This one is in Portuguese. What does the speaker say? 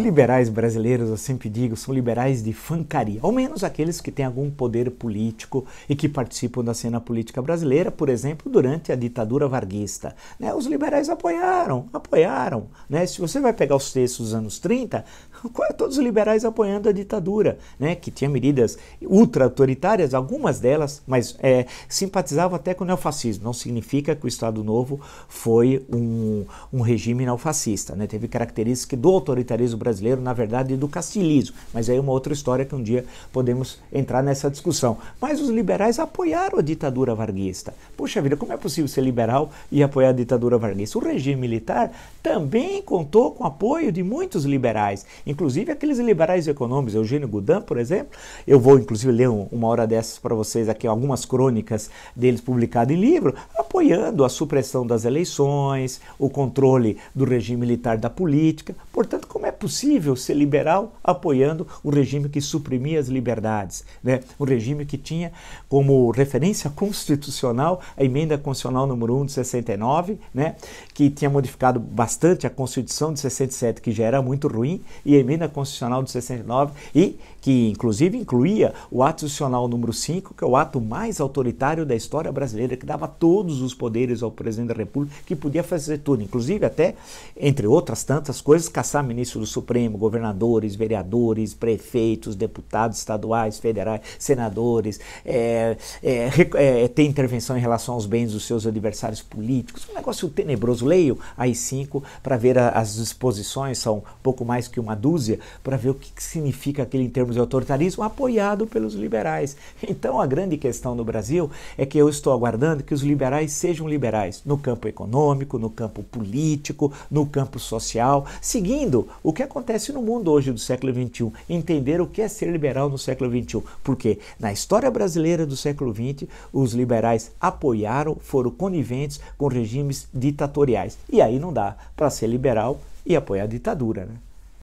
liberais brasileiros, eu sempre digo, são liberais de fancaria, ao menos aqueles que têm algum poder político e que participam da cena política brasileira, por exemplo, durante a ditadura varguista. Né? Os liberais apoiaram, apoiaram. Né? Se você vai pegar os textos dos anos 30, todos os liberais apoiando a ditadura, né? que tinha medidas ultra-autoritárias, algumas delas, mas é, simpatizavam até com o neofascismo. Não significa que o Estado Novo foi um, um regime neofascista, né? teve características do autoritarismo brasileiro brasileiro, na verdade, do castilismo. Mas aí é uma outra história que um dia podemos entrar nessa discussão. Mas os liberais apoiaram a ditadura varguista. Puxa vida, como é possível ser liberal e apoiar a ditadura varguista? O regime militar também contou com o apoio de muitos liberais, inclusive aqueles liberais econômicos, Eugênio Goudin, por exemplo. Eu vou, inclusive, ler uma hora dessas para vocês aqui, algumas crônicas deles publicadas em livro, apoiando a supressão das eleições, o controle do regime militar da política. Portanto, possível ser liberal apoiando um regime que suprimia as liberdades, né? um regime que tinha como referência constitucional a emenda constitucional número 1 de 69, né? que tinha modificado bastante a Constituição de 67, que já era muito ruim, e a emenda constitucional de 69, e que inclusive incluía o ato institucional número 5, que é o ato mais autoritário da história brasileira, que dava todos os poderes ao presidente da República, que podia fazer tudo, inclusive até, entre outras tantas coisas, caçar ministro do Supremo, governadores, vereadores, prefeitos, deputados estaduais, federais, senadores, é, é, é, ter intervenção em relação aos bens dos seus adversários políticos. Um negócio tenebroso. Leio aí cinco para ver a, as disposições, são pouco mais que uma dúzia, para ver o que, que significa aquele em termos de autoritarismo apoiado pelos liberais. Então a grande questão no Brasil é que eu estou aguardando que os liberais sejam liberais no campo econômico, no campo político, no campo social, seguindo o que que acontece no mundo hoje do século XXI, entender o que é ser liberal no século XXI. Porque na história brasileira do século XX, os liberais apoiaram, foram coniventes com regimes ditatoriais. E aí não dá para ser liberal e apoiar a ditadura. Né?